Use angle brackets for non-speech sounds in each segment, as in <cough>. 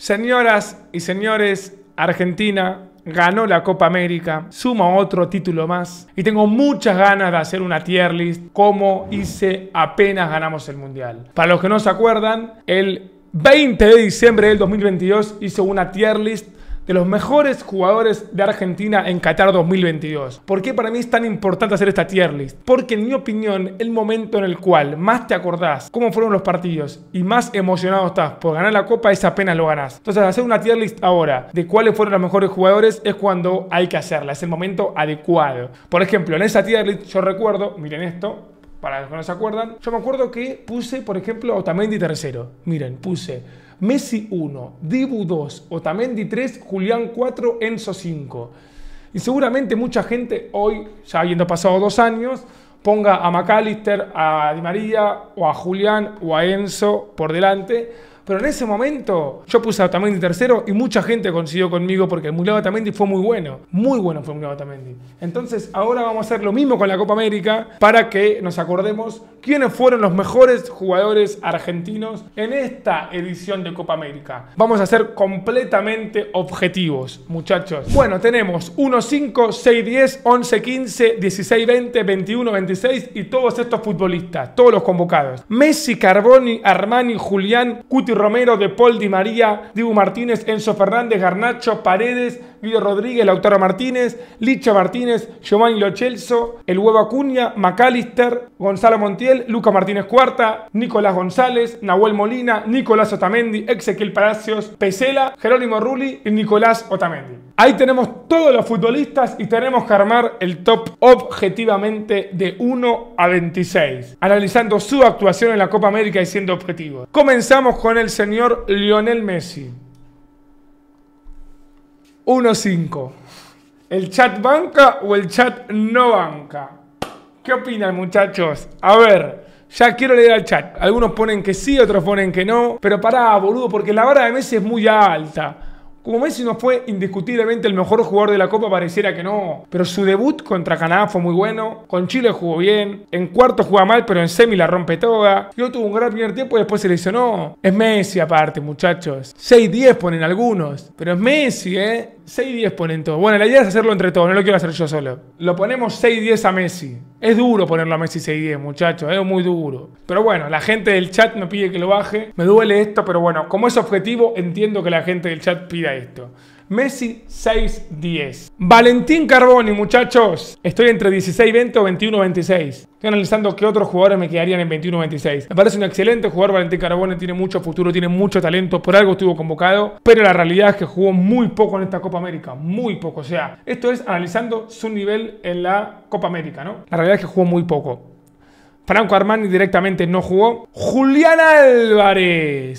Señoras y señores, Argentina ganó la Copa América, suma otro título más y tengo muchas ganas de hacer una tier list como hice apenas ganamos el Mundial. Para los que no se acuerdan, el 20 de diciembre del 2022 hice una tier list de los mejores jugadores de Argentina en Qatar 2022. ¿Por qué para mí es tan importante hacer esta tier list? Porque en mi opinión, el momento en el cual más te acordás cómo fueron los partidos y más emocionado estás por ganar la copa es apenas lo ganás. Entonces hacer una tier list ahora de cuáles fueron los mejores jugadores es cuando hay que hacerla, es el momento adecuado. Por ejemplo, en esa tier list yo recuerdo, miren esto, para los que no se acuerdan, yo me acuerdo que puse, por ejemplo, Otamendi tercero. Miren, puse Messi 1, Dibu 2, Otamendi 3, Julián 4, Enzo 5. Y seguramente mucha gente hoy, ya habiendo pasado dos años, ponga a McAllister, a Di María, o a Julián, o a Enzo por delante pero en ese momento yo puse a Otamendi tercero y mucha gente coincidió conmigo porque el Mundial de Otamendi fue muy bueno. Muy bueno fue el Otamendi. Entonces ahora vamos a hacer lo mismo con la Copa América para que nos acordemos quiénes fueron los mejores jugadores argentinos en esta edición de Copa América. Vamos a ser completamente objetivos, muchachos. Bueno, tenemos 1, 5, 6, 10, 11, 15, 16, 20, 21, 26 y todos estos futbolistas, todos los convocados. Messi, Carboni, Armani, Julián, Cuti Romero, De Paul, Di María, Dibu Martínez, Enzo Fernández, Garnacho, Paredes, Guido Rodríguez, Lautaro Martínez, Licha Martínez, Giovanni Lochelso, El Huevo Acuña, McAllister, Gonzalo Montiel, Luca Martínez Cuarta, Nicolás González, Nahuel Molina, Nicolás Otamendi, Ezequiel Palacios, Pesela, Jerónimo Rulli y Nicolás Otamendi. Ahí tenemos todos los futbolistas y tenemos que armar el top objetivamente de 1 a 26, analizando su actuación en la Copa América y siendo objetivos. Comenzamos con el señor Lionel Messi. 1-5. ¿El chat banca o el chat no banca? ¿Qué opinan muchachos? A ver, ya quiero leer al chat. Algunos ponen que sí, otros ponen que no. Pero pará, boludo, porque la vara de Messi es muy alta. Como Messi no fue indiscutiblemente el mejor jugador de la Copa, pareciera que no. Pero su debut contra Canadá fue muy bueno. Con Chile jugó bien. En cuarto juega mal, pero en semi la rompe toda. Yo tuvo un gran primer tiempo y después se lesionó. Es Messi aparte, muchachos. 6-10 ponen algunos. Pero es Messi, ¿eh? 6 y 10 ponen todo. Bueno, la idea es hacerlo entre todos, no lo quiero hacer yo solo. Lo ponemos 6 a Messi. Es duro ponerlo a Messi 6 10, muchachos, es muy duro. Pero bueno, la gente del chat me pide que lo baje. Me duele esto, pero bueno, como es objetivo, entiendo que la gente del chat pida esto. Messi 6-10. Valentín Carboni, muchachos. Estoy entre 16-20 o 21-26. Estoy analizando qué otros jugadores me quedarían en 21-26. Me parece un excelente jugador, Valentín Carboni tiene mucho futuro, tiene mucho talento, por algo estuvo convocado, pero la realidad es que jugó muy poco en esta Copa América, muy poco. O sea, esto es analizando su nivel en la Copa América, ¿no? La realidad es que jugó muy poco. Franco Armani directamente no jugó. Julián Álvarez.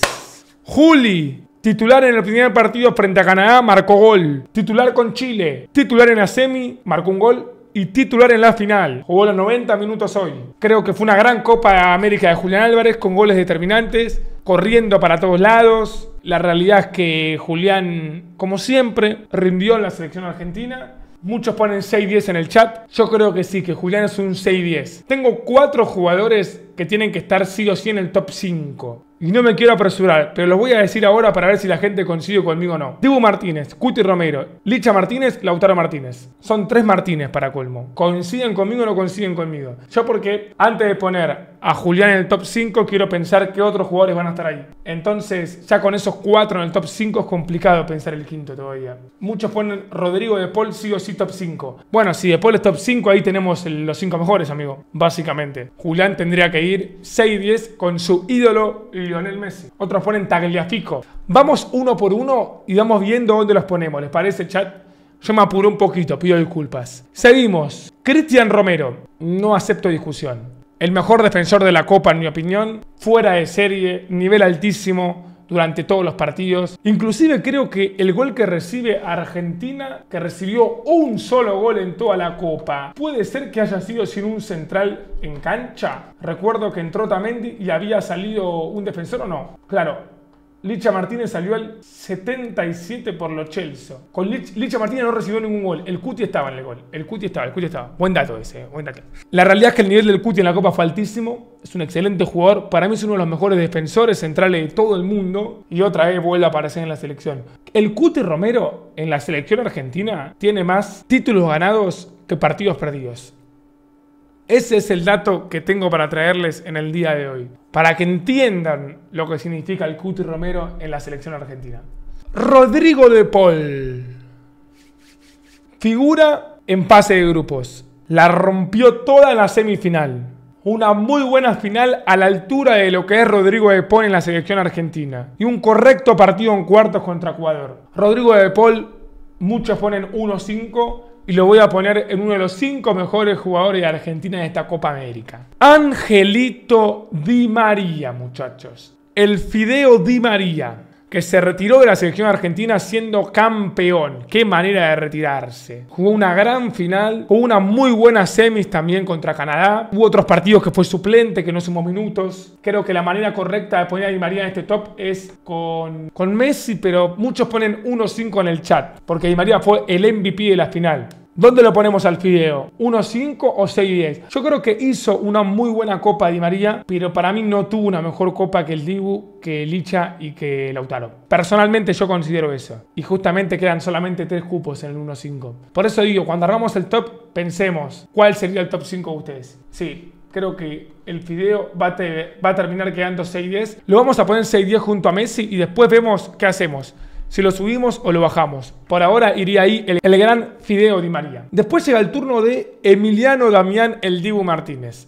Juli. Titular en el primer partido frente a Canadá, marcó gol. Titular con Chile. Titular en la semi, marcó un gol. Y titular en la final. Jugó los 90 minutos hoy. Creo que fue una gran Copa América de Julián Álvarez con goles determinantes, corriendo para todos lados. La realidad es que Julián, como siempre, rindió en la selección argentina. Muchos ponen 6-10 en el chat. Yo creo que sí, que Julián es un 6-10. Tengo cuatro jugadores tienen que estar sí o sí en el top 5. Y no me quiero apresurar, pero los voy a decir ahora para ver si la gente coincide conmigo o no. Dibu Martínez, Cuti Romero, Licha Martínez, Lautaro Martínez. Son tres Martínez para colmo. ¿Coinciden conmigo o no coinciden conmigo? Yo porque antes de poner a Julián en el top 5, quiero pensar qué otros jugadores van a estar ahí. Entonces, ya con esos cuatro en el top 5 es complicado pensar el quinto todavía. Muchos ponen Rodrigo de Paul sí o sí top 5. Bueno, si de Paul es top 5, ahí tenemos los cinco mejores, amigo. Básicamente. Julián tendría que ir seis 6-10 con su ídolo Lionel Messi. Otros ponen Tagliafico. Vamos uno por uno y vamos viendo dónde los ponemos. ¿Les parece, chat? Yo me apuro un poquito, pido disculpas. Seguimos. Cristian Romero. No acepto discusión. El mejor defensor de la Copa, en mi opinión. Fuera de serie, nivel altísimo durante todos los partidos. Inclusive creo que el gol que recibe Argentina, que recibió un solo gol en toda la Copa, puede ser que haya sido sin un central en cancha. Recuerdo que entró Tamendi y había salido un defensor o no. Claro, Licha Martínez salió al 77 por lo Chelsea. Con Licha Martínez no recibió ningún gol. El Cuti estaba en el gol. El Cuti estaba, el Cuti estaba. Buen dato ese, eh, buen dato. La realidad es que el nivel del Cuti en la Copa fue altísimo. Es un excelente jugador. Para mí es uno de los mejores defensores centrales de todo el mundo. Y otra vez vuelve a aparecer en la selección. El Cuti Romero en la selección argentina tiene más títulos ganados que partidos perdidos. Ese es el dato que tengo para traerles en el día de hoy, para que entiendan lo que significa el Cuti Romero en la selección argentina. Rodrigo de Paul. Figura en pase de grupos. La rompió toda en la semifinal. Una muy buena final a la altura de lo que es Rodrigo de Paul en la selección argentina. Y un correcto partido en cuartos contra Ecuador. Rodrigo de Paul, muchos ponen 1-5 y lo voy a poner en uno de los cinco mejores jugadores de Argentina de esta Copa América. Angelito Di María, muchachos. El Fideo Di María que se retiró de la selección argentina siendo campeón. Qué manera de retirarse. Jugó una gran final, jugó una muy buena semis también contra Canadá. Hubo otros partidos que fue suplente, que no sumó minutos. Creo que la manera correcta de poner a Di María en este top es con, con Messi, pero muchos ponen 1-5 en el chat, porque Di María fue el MVP de la final. ¿Dónde lo ponemos al fideo? ¿1.5 o 6-10? Yo creo que hizo una muy buena copa Di María, pero para mí no tuvo una mejor copa que el Dibu, que Licha y que Lautaro. Personalmente yo considero eso. Y justamente quedan solamente tres cupos en el 1.5. Por eso digo, cuando hagamos el top, pensemos, ¿cuál sería el top 5 de ustedes? Sí, creo que el fideo va a, va a terminar quedando 6-10. Lo vamos a poner 6-10 junto a Messi y después vemos qué hacemos si lo subimos o lo bajamos. Por ahora iría ahí el, gran Fideo Di María. Después llega el turno de Emiliano Damián El Dibu Martínez.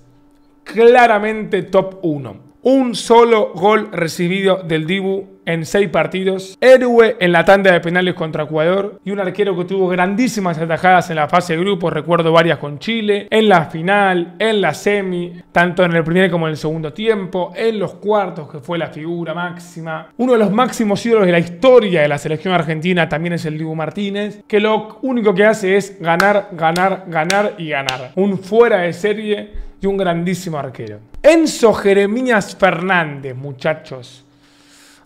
Claramente top 1. Un solo gol recibido del Dibu en 6 partidos, héroe en la tanda de penales contra Ecuador y un arquero que tuvo grandísimas atajadas en la fase de grupo, recuerdo varias con Chile, en la final, en la semi, tanto en el primer como en el segundo tiempo, en los cuartos que fue la figura máxima. Uno de los máximos ídolos de la historia de la selección argentina también es el Dibu Martínez, que lo único que hace es ganar, ganar, ganar y ganar. Un fuera de serie y un grandísimo arquero. Enzo Jeremías Fernández, muchachos.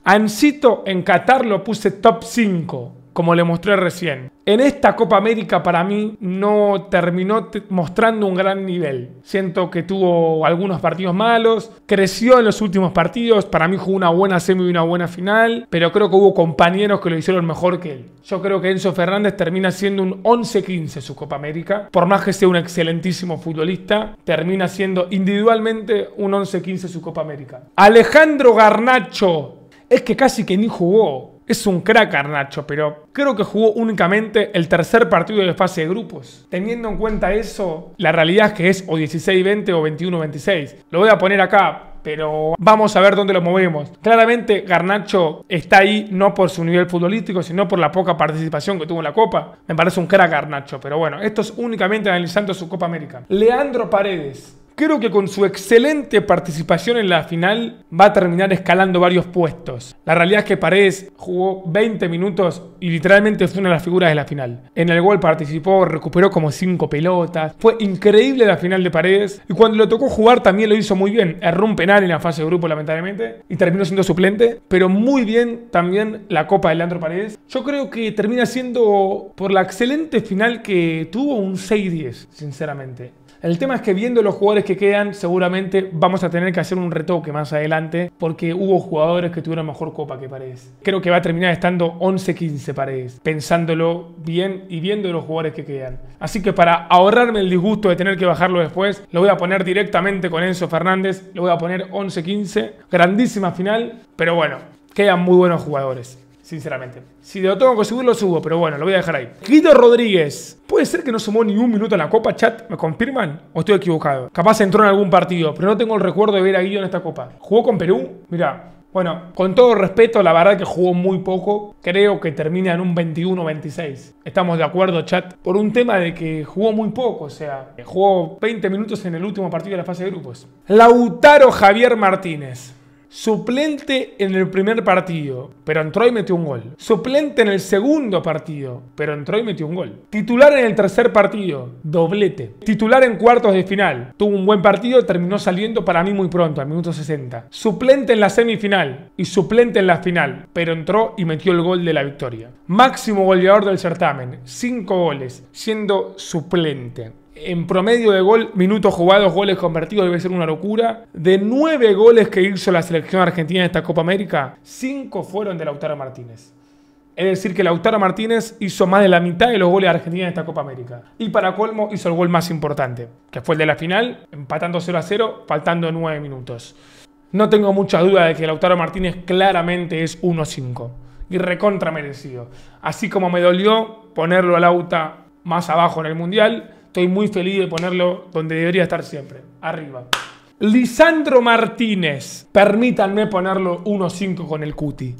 Ancito en Qatar lo puse top 5, como le mostré recién. En esta Copa América para mí no terminó mostrando un gran nivel. Siento que tuvo algunos partidos malos, creció en los últimos partidos, para mí jugó una buena semi y una buena final, pero creo que hubo compañeros que lo hicieron mejor que él. Yo creo que Enzo Fernández termina siendo un 11-15 su Copa América, por más que sea un excelentísimo futbolista, termina siendo individualmente un 11-15 su Copa América. Alejandro Garnacho es que casi que ni jugó. Es un crack Garnacho, pero creo que jugó únicamente el tercer partido de fase de grupos. Teniendo en cuenta eso, la realidad es que es o 16-20 o 21-26. Lo voy a poner acá, pero vamos a ver dónde lo movemos. Claramente Garnacho está ahí no por su nivel futbolístico, sino por la poca participación que tuvo en la Copa. Me parece un crack Garnacho, pero bueno, esto es únicamente analizando su Copa América. Leandro Paredes, creo que con su excelente participación en la final va a terminar escalando varios puestos. La realidad es que Paredes jugó 20 minutos y literalmente fue una de las figuras de la final. En el gol participó, recuperó como 5 pelotas. Fue increíble la final de Paredes. Y cuando le tocó jugar también lo hizo muy bien. Erró un penal en la fase de grupo lamentablemente y terminó siendo suplente. Pero muy bien también la copa de Leandro Paredes. Yo creo que termina siendo por la excelente final que tuvo un 6-10, sinceramente. El tema es que viendo los jugadores que quedan, seguramente vamos a tener que hacer un retoque más adelante, porque hubo jugadores que tuvieron mejor copa que Paredes. Creo que va a terminar estando 11-15 Paredes, pensándolo bien y viendo los jugadores que quedan. Así que para ahorrarme el disgusto de tener que bajarlo después, lo voy a poner directamente con Enzo Fernández, lo voy a poner 11-15. Grandísima final, pero bueno, quedan muy buenos jugadores sinceramente. Si lo tengo que subir, lo subo, pero bueno, lo voy a dejar ahí. Guido Rodríguez. ¿Puede ser que no sumó ni un minuto en la Copa, chat? ¿Me confirman? ¿O estoy equivocado? Capaz entró en algún partido, pero no tengo el recuerdo de ver a Guido en esta Copa. ¿Jugó con Perú? Mira, bueno, con todo respeto, la verdad que jugó muy poco. Creo que termina en un 21-26. Estamos de acuerdo, chat. Por un tema de que jugó muy poco, o sea, jugó 20 minutos en el último partido de la fase de grupos. Lautaro Javier Martínez. Suplente en el primer partido, pero entró y metió un gol. Suplente en el segundo partido, pero entró y metió un gol. Titular en el tercer partido, doblete. Titular en cuartos de final, tuvo un buen partido, terminó saliendo para mí muy pronto, al minuto 60. Suplente en la semifinal y suplente en la final, pero entró y metió el gol de la victoria. Máximo goleador del certamen, 5 goles, siendo suplente en promedio de gol, minutos jugados, goles convertidos, debe ser una locura. De nueve goles que hizo la selección argentina en esta Copa América, cinco fueron de Lautaro Martínez. Es decir, que Lautaro Martínez hizo más de la mitad de los goles de Argentina en esta Copa América. Y para colmo hizo el gol más importante, que fue el de la final, empatando 0 a 0, faltando 9 minutos. No tengo mucha duda de que Lautaro Martínez claramente es 1-5 y recontra merecido. Así como me dolió ponerlo a Lauta más abajo en el Mundial, Estoy muy feliz de ponerlo donde debería estar siempre, arriba. Lisandro Martínez, permítanme ponerlo 1-5 con el cuti.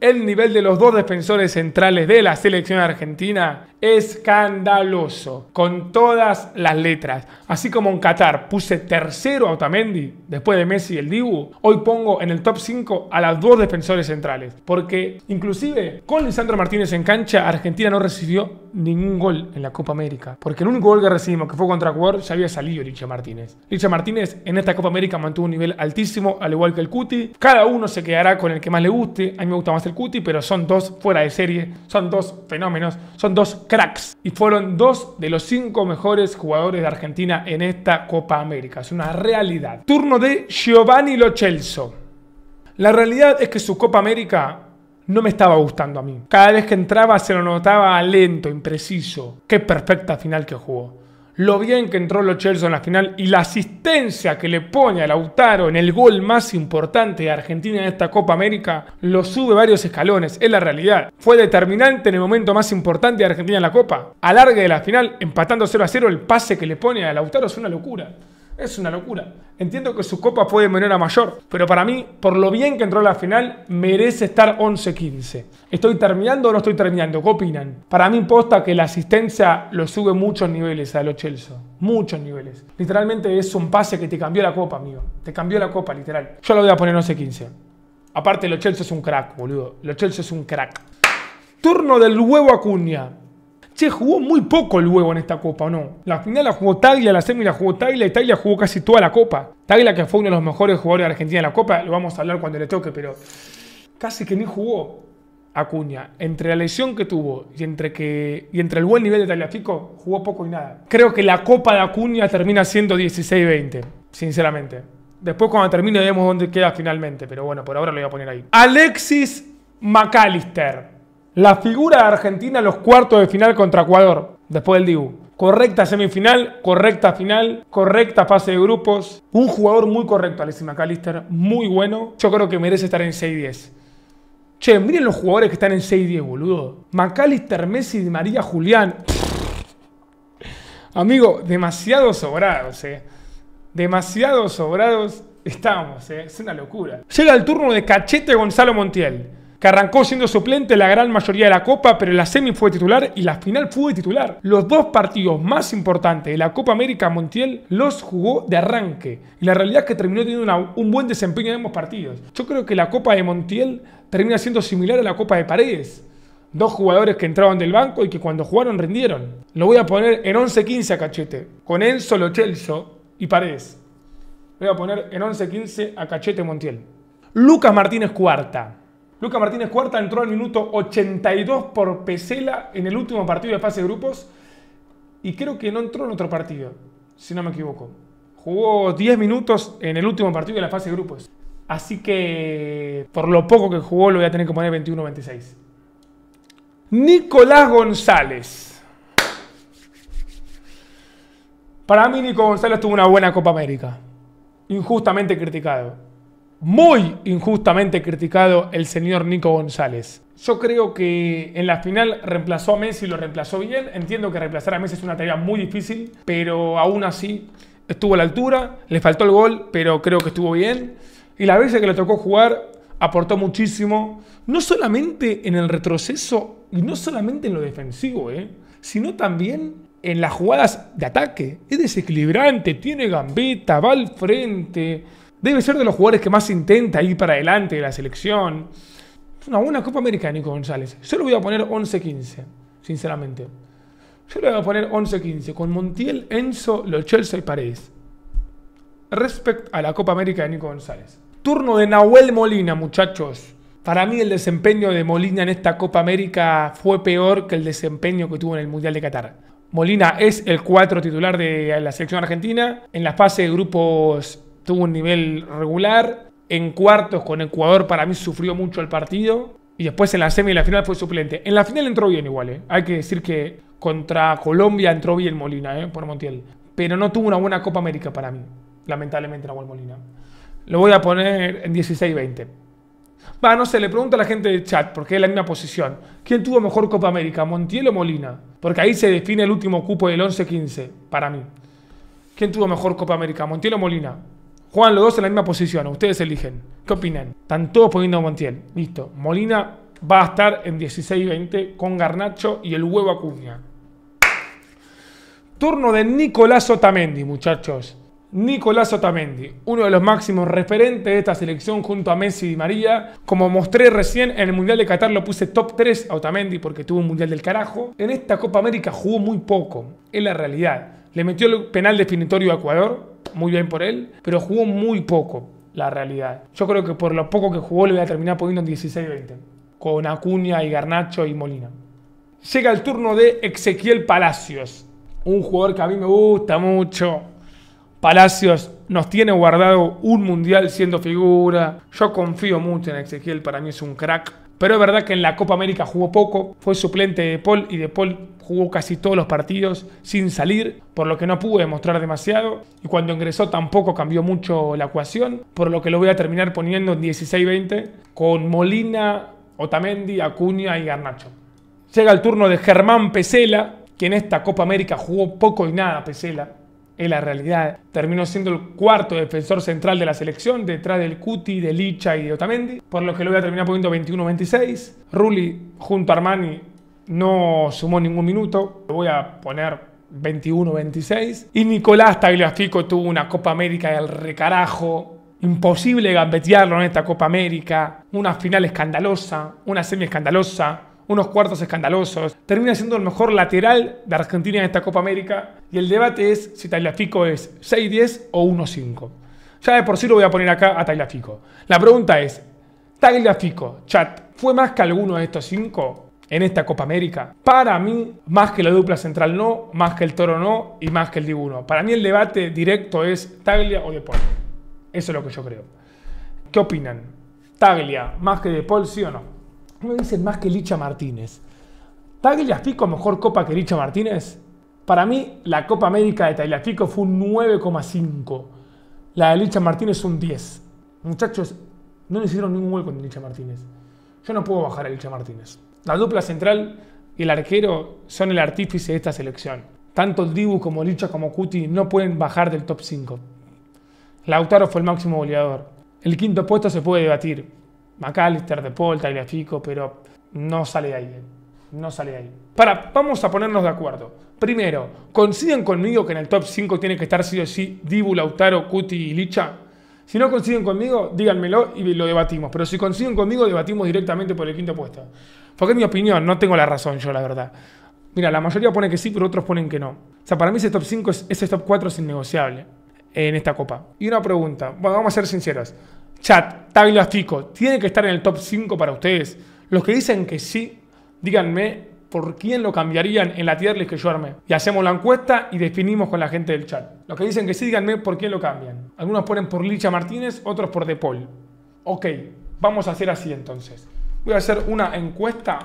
El nivel de los dos defensores centrales de la selección argentina escandaloso, con todas las letras. Así como en Qatar puse tercero a Otamendi, después de Messi y el Dibu, hoy pongo en el top 5 a las dos defensores centrales. Porque inclusive con Lisandro Martínez en cancha, Argentina no recibió ningún gol en la Copa América. Porque el único gol que recibimos, que fue contra Ecuador, ya había salido Licha Martínez. Licha Martínez en esta Copa América mantuvo un nivel altísimo, al igual que el Cuti. Cada uno se quedará con el que más le guste. A mí me gusta más el Cuti, pero son dos fuera de serie, son dos fenómenos, son dos cracks y fueron dos de los cinco mejores jugadores de Argentina en esta Copa América. Es una realidad. Turno de Giovanni Lochelso. La realidad es que su Copa América no me estaba gustando a mí. Cada vez que entraba se lo notaba lento, impreciso. Qué perfecta final que jugó lo bien que entró Lo Chelsea en la final y la asistencia que le pone a Lautaro en el gol más importante de Argentina en esta Copa América, lo sube varios escalones, es la realidad. Fue determinante en el momento más importante de Argentina en la Copa. Alargue de la final, empatando 0 a 0, el pase que le pone a Lautaro es una locura. Es una locura. Entiendo que su copa fue de menor a mayor, pero para mí, por lo bien que entró a la final, merece estar 11-15. ¿Estoy terminando o no estoy terminando? ¿Qué opinan? Para mí posta que la asistencia lo sube muchos niveles a los Chelsea. Muchos niveles. Literalmente es un pase que te cambió la copa, amigo. Te cambió la copa, literal. Yo lo voy a poner 11-15. Aparte, los Chelsea es un crack, boludo. Los Chelsea es un crack. Turno del huevo Acuña. Che, jugó muy poco el huevo en esta copa, ¿o no? La final la jugó Taglia, la semi la jugó Taglia y Taglia jugó casi toda la copa. Taglia, que fue uno de los mejores jugadores de Argentina en la copa, lo vamos a hablar cuando le toque, pero casi que ni jugó Acuña. Entre la lesión que tuvo y entre, que, entre el buen nivel de Tagliafico, jugó poco y nada. Creo que la copa de Acuña termina siendo 16-20, sinceramente. Después cuando termine veremos dónde queda finalmente, pero bueno, por ahora lo voy a poner ahí. Alexis McAllister. La figura de Argentina en los cuartos de final contra Ecuador, después del Dibu. Correcta semifinal, correcta final, correcta fase de grupos. Un jugador muy correcto, Alexis McAllister, muy bueno. Yo creo que merece estar en 6-10. Che, miren los jugadores que están en 6-10, boludo. McAllister, Messi, y María, Julián. <laughs> Amigo, demasiado sobrados, eh. Demasiado sobrados estamos, eh. Es una locura. Llega el turno de Cachete Gonzalo Montiel que arrancó siendo suplente la gran mayoría de la Copa, pero la semi fue titular y la final fue titular. Los dos partidos más importantes de la Copa América Montiel los jugó de arranque. Y la realidad es que terminó teniendo un buen desempeño en ambos partidos. Yo creo que la Copa de Montiel termina siendo similar a la Copa de Paredes. Dos jugadores que entraban del banco y que cuando jugaron rindieron. Lo voy a poner en 11-15 a Cachete. Con Enzo, Lochelso y Paredes. voy a poner en 11-15 a Cachete Montiel. Lucas Martínez Cuarta. Luca Martínez Cuarta entró al minuto 82 por Pesela en el último partido de fase de grupos y creo que no entró en otro partido, si no me equivoco. Jugó 10 minutos en el último partido de la fase de grupos. Así que por lo poco que jugó lo voy a tener que poner 21-26. Nicolás González. Para mí Nicolás González tuvo una buena Copa América. Injustamente criticado muy injustamente criticado el señor Nico González. Yo creo que en la final reemplazó a Messi, y lo reemplazó bien. Entiendo que reemplazar a Messi es una tarea muy difícil, pero aún así estuvo a la altura, le faltó el gol, pero creo que estuvo bien. Y la veces que le tocó jugar, aportó muchísimo, no solamente en el retroceso y no solamente en lo defensivo, ¿eh? sino también en las jugadas de ataque. Es desequilibrante, tiene gambeta, va al frente Debe ser de los jugadores que más intenta ir para adelante de la selección. Es una buena Copa América, Nico González. Yo le voy a poner 11-15, sinceramente. Yo le voy a poner 11-15 con Montiel, Enzo, Los Chelsea y Paredes. Respecto a la Copa América de Nico González. Turno de Nahuel Molina, muchachos. Para mí el desempeño de Molina en esta Copa América fue peor que el desempeño que tuvo en el Mundial de Qatar. Molina es el 4 titular de la selección argentina. En la fase de grupos tuvo un nivel regular. En cuartos con Ecuador para mí sufrió mucho el partido. Y después en la semi y la final fue suplente. En la final entró bien igual, ¿eh? Hay que decir que contra Colombia entró bien Molina, ¿eh? Por Montiel. Pero no tuvo una buena Copa América para mí. Lamentablemente Nahuel Molina. Lo voy a poner en 16-20. Va, no sé, le pregunto a la gente del chat, porque es la misma posición. ¿Quién tuvo mejor Copa América, Montiel o Molina? Porque ahí se define el último cupo del 11-15, para mí. ¿Quién tuvo mejor Copa América, Montiel o Molina? Juegan los dos en la misma posición, ustedes eligen. ¿Qué opinan? Están todos poniendo a Montiel. Listo. Molina va a estar en 16-20 con Garnacho y el huevo Acuña. Turno de Nicolás Otamendi, muchachos. Nicolás Otamendi, uno de los máximos referentes de esta selección junto a Messi y María. Como mostré recién, en el Mundial de Qatar lo puse top 3 a Otamendi porque tuvo un Mundial del carajo. En esta Copa América jugó muy poco, es la realidad. Le metió el penal definitorio a Ecuador, muy bien por él, pero jugó muy poco la realidad. Yo creo que por lo poco que jugó le voy a terminar poniendo en 16-20, con Acuña y Garnacho y Molina. Llega el turno de Ezequiel Palacios, un jugador que a mí me gusta mucho. Palacios nos tiene guardado un mundial siendo figura. Yo confío mucho en Ezequiel, para mí es un crack. Pero es verdad que en la Copa América jugó poco, fue suplente de Paul y de Paul jugó casi todos los partidos sin salir, por lo que no pude demostrar demasiado. Y cuando ingresó tampoco cambió mucho la ecuación, por lo que lo voy a terminar poniendo en 16-20 con Molina, Otamendi, Acuña y Garnacho. Llega el turno de Germán Pesela, que en esta Copa América jugó poco y nada Pesela en la realidad terminó siendo el cuarto defensor central de la selección, detrás del Cuti, de Licha y de Otamendi, por lo que lo voy a terminar poniendo 21-26. Rulli junto a Armani no sumó ningún minuto, lo voy a poner 21-26. Y Nicolás Tagliafico tuvo una Copa América del recarajo. Imposible gambetearlo en esta Copa América. Una final escandalosa, una semi escandalosa, unos cuartos escandalosos, termina siendo el mejor lateral de Argentina en esta Copa América y el debate es si Tagliafico es 6-10 o 1-5. Ya de por sí lo voy a poner acá a Tagliafico. La pregunta es, Tagliafico, chat, ¿fue más que alguno de estos 5? en esta Copa América. Para mí, más que la dupla central no, más que el toro no y más que el dibuno. Para mí el debate directo es Taglia o De Paul. Eso es lo que yo creo. ¿Qué opinan? ¿Taglia más que De Paul, sí o no? No dicen más que Licha Martínez. Tagliafico mejor copa que Licha Martínez. Para mí, la Copa América de Tagliafico fue un 9,5. La de Licha Martínez un 10. Muchachos, no hicieron ningún gol con Licha Martínez. Yo no puedo bajar a Licha Martínez. La dupla central y el arquero son el artífice de esta selección. Tanto el Dibu como Licha como Cuti no pueden bajar del top 5. Lautaro fue el máximo goleador. El quinto puesto se puede debatir, McAllister, De Paul, pero no sale de ahí. Eh. No sale ahí. Para, vamos a ponernos de acuerdo. Primero, consiguen conmigo que en el top 5 tiene que estar sí o sí Dibu, Lautaro, Cuti y Licha? Si no coinciden conmigo, díganmelo y lo debatimos. Pero si consiguen conmigo, debatimos directamente por el quinto puesto. Porque es mi opinión, no tengo la razón yo, la verdad. Mira, la mayoría pone que sí, pero otros ponen que no. O sea, para mí ese top 5, ese top 4 es innegociable en esta copa. Y una pregunta, bueno, vamos a ser sinceros. Chat, Fico, ¿tiene que estar en el top 5 para ustedes? Los que dicen que sí, díganme por quién lo cambiarían en la tierra list que yo armé. Y hacemos la encuesta y definimos con la gente del chat. Los que dicen que sí, díganme por quién lo cambian. Algunos ponen por Licha Martínez, otros por De Paul. Ok, vamos a hacer así entonces. Voy a hacer una encuesta.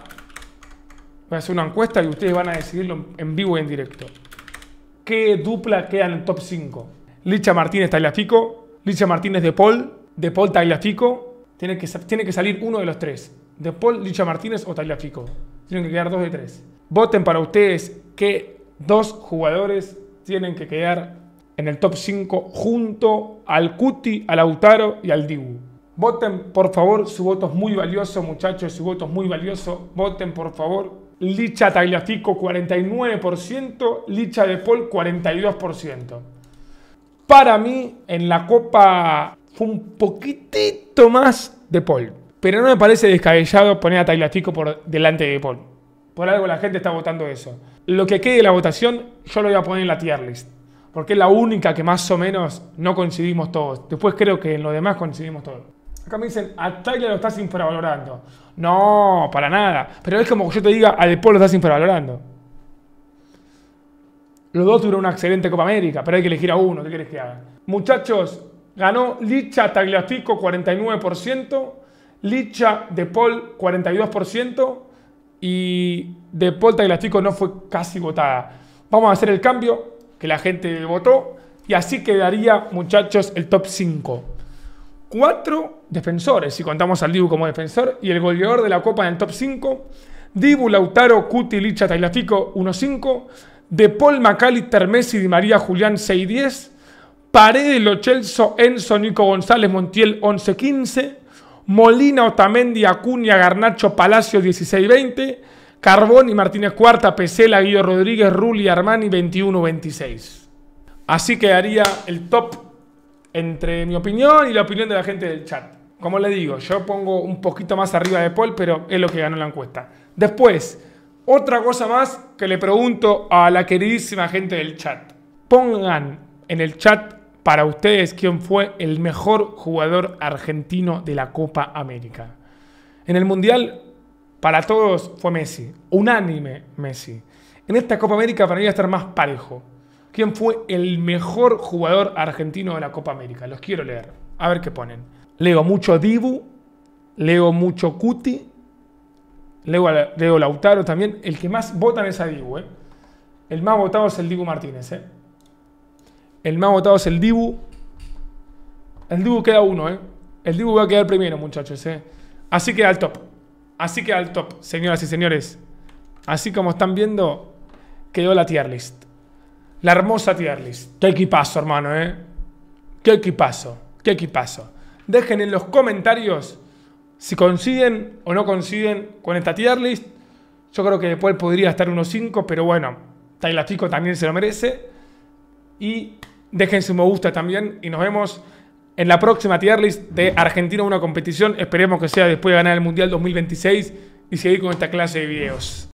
Voy a hacer una encuesta y ustedes van a decidirlo en vivo y en directo. ¿Qué dupla queda en el top 5? Licha Martínez Fico. Licha Martínez De Paul de Paul Tagliafico, tiene que, tiene que salir uno de los tres. De Paul Licha Martínez o Tagliafico. Tienen que quedar dos de tres. Voten para ustedes que dos jugadores tienen que quedar en el top 5 junto al Cuti, al Autaro y al Dibu. Voten, por favor, su voto es muy valioso, muchachos, su voto es muy valioso. Voten, por favor. Licha Tagliafico 49%, Licha de Paul 42%. Para mí, en la Copa fue un poquitito más de Paul. Pero no me parece descabellado poner a Fico por delante de Paul. Por algo la gente está votando eso. Lo que quede de la votación, yo lo voy a poner en la tier list. Porque es la única que más o menos no coincidimos todos. Después creo que en lo demás coincidimos todos. Acá me dicen, a Taylor lo estás infravalorando. No, para nada. Pero es como que yo te diga, a De Paul lo estás infravalorando. Los dos tuvieron una excelente Copa América, pero hay que elegir a uno. ¿Qué querés que haga? Muchachos, Ganó Licha Tagliatico 49%, Licha De Paul 42% y De Paul no fue casi votada. Vamos a hacer el cambio que la gente votó y así quedaría, muchachos, el top 5. Cuatro defensores, si contamos al Dibu como defensor, y el goleador de la Copa en el top 5. Dibu, Lautaro, Cuti, Licha, Tagliatico 1-5. De Paul, Macali, Termesi, Di María, Julián 6-10. Paredes, Lochelso, Enzo, Nico González, Montiel, 11-15. Molina, Otamendi, Acuña, Garnacho, Palacio, 16-20. y Martínez Cuarta, Pesela, Guido Rodríguez, Rulli, Armani, 21-26. Así quedaría el top entre mi opinión y la opinión de la gente del chat. Como le digo, yo pongo un poquito más arriba de Paul, pero es lo que ganó la encuesta. Después, otra cosa más que le pregunto a la queridísima gente del chat. Pongan en el chat para ustedes quién fue el mejor jugador argentino de la Copa América. En el Mundial, para todos fue Messi, unánime Messi. En esta Copa América para mí va a estar más parejo. ¿Quién fue el mejor jugador argentino de la Copa América? Los quiero leer. A ver qué ponen. Leo mucho Dibu, leo mucho Cuti, leo, leo Lautaro también. El que más votan es a Dibu, ¿eh? El más votado es el Dibu Martínez, ¿eh? El más votado es el Dibu. El Dibu queda uno, ¿eh? El Dibu va a quedar primero, muchachos, ¿eh? Así queda al top. Así queda al top, señoras y señores. Así como están viendo, quedó la tier list. La hermosa tier list. Qué equipazo, hermano, ¿eh? Qué equipazo. Qué equipazo. Dejen en los comentarios si coinciden o no coinciden con esta tier list. Yo creo que después podría estar unos 5, pero bueno, Taylor también se lo merece. Y Dejen su me gusta también y nos vemos en la próxima tier list de Argentina una competición. Esperemos que sea después de ganar el Mundial 2026 y seguir con esta clase de videos.